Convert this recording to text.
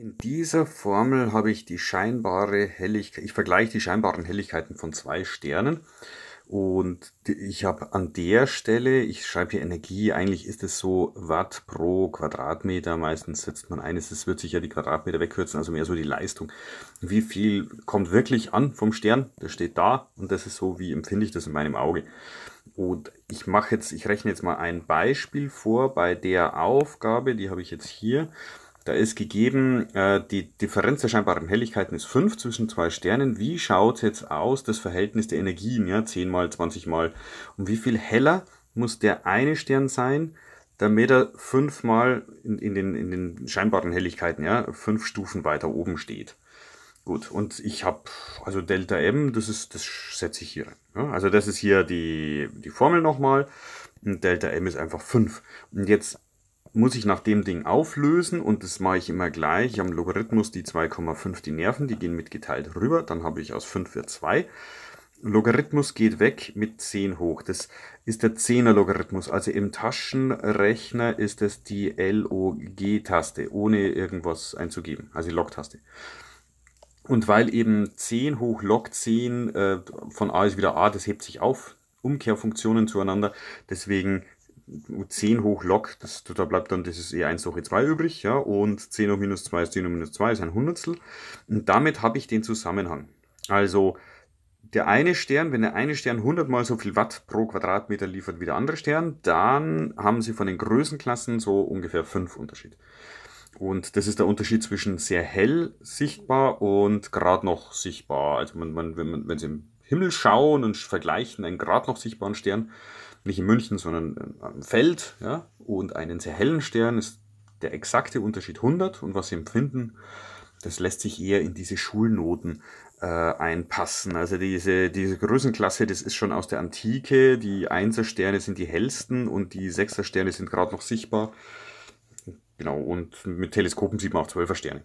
In dieser Formel habe ich die scheinbare Helligkeit, ich vergleiche die scheinbaren Helligkeiten von zwei Sternen. Und ich habe an der Stelle, ich schreibe hier Energie, eigentlich ist es so Watt pro Quadratmeter. Meistens setzt man eines, es wird sich ja die Quadratmeter wegkürzen, also mehr so die Leistung. Wie viel kommt wirklich an vom Stern? Das steht da und das ist so, wie empfinde ich das in meinem Auge. Und ich mache jetzt, ich rechne jetzt mal ein Beispiel vor bei der Aufgabe, die habe ich jetzt hier. Da ist gegeben, äh, die Differenz der scheinbaren Helligkeiten ist 5 zwischen zwei Sternen. Wie schaut jetzt aus das Verhältnis der Energien, ja, 10 mal, 20 mal? Und wie viel heller muss der eine Stern sein, damit er fünfmal in, in, den, in den scheinbaren Helligkeiten, ja, fünf Stufen weiter oben steht. Gut, und ich habe, also Delta M, das ist, das setze ich hier rein. Ja? Also das ist hier die, die Formel nochmal. Und Delta M ist einfach 5. Und jetzt muss ich nach dem Ding auflösen und das mache ich immer gleich. Ich habe Logarithmus, die 2,5, die Nerven, die gehen mitgeteilt rüber. Dann habe ich aus 5 wird 2. Logarithmus geht weg mit 10 hoch. Das ist der 10er Logarithmus. Also im Taschenrechner ist es die LOG-Taste, ohne irgendwas einzugeben. Also die Log-Taste. Und weil eben 10 hoch log 10 äh, von a ist wieder a, das hebt sich auf. Umkehrfunktionen zueinander. Deswegen 10 hoch log, das, da bleibt dann dieses E1 hoch E2 übrig, ja, und 10 hoch minus 2 ist 10 hoch minus 2, ist ein Hundertstel. Und damit habe ich den Zusammenhang. Also der eine Stern, wenn der eine Stern 100 mal so viel Watt pro Quadratmeter liefert wie der andere Stern, dann haben sie von den Größenklassen so ungefähr 5 Unterschied. Und das ist der Unterschied zwischen sehr hell sichtbar und gerade noch sichtbar. Also man, man, wenn man, wenn es im Himmel schauen und vergleichen einen gerade noch sichtbaren Stern, nicht in München, sondern äh, am Feld, ja, und einen sehr hellen Stern ist der exakte Unterschied 100 und was sie empfinden, das lässt sich eher in diese Schulnoten äh, einpassen. Also diese, diese Größenklasse, das ist schon aus der Antike. Die 1er Sterne sind die hellsten und die 6er Sterne sind gerade noch sichtbar. Genau, und mit Teleskopen sieht man auch 12er Sterne.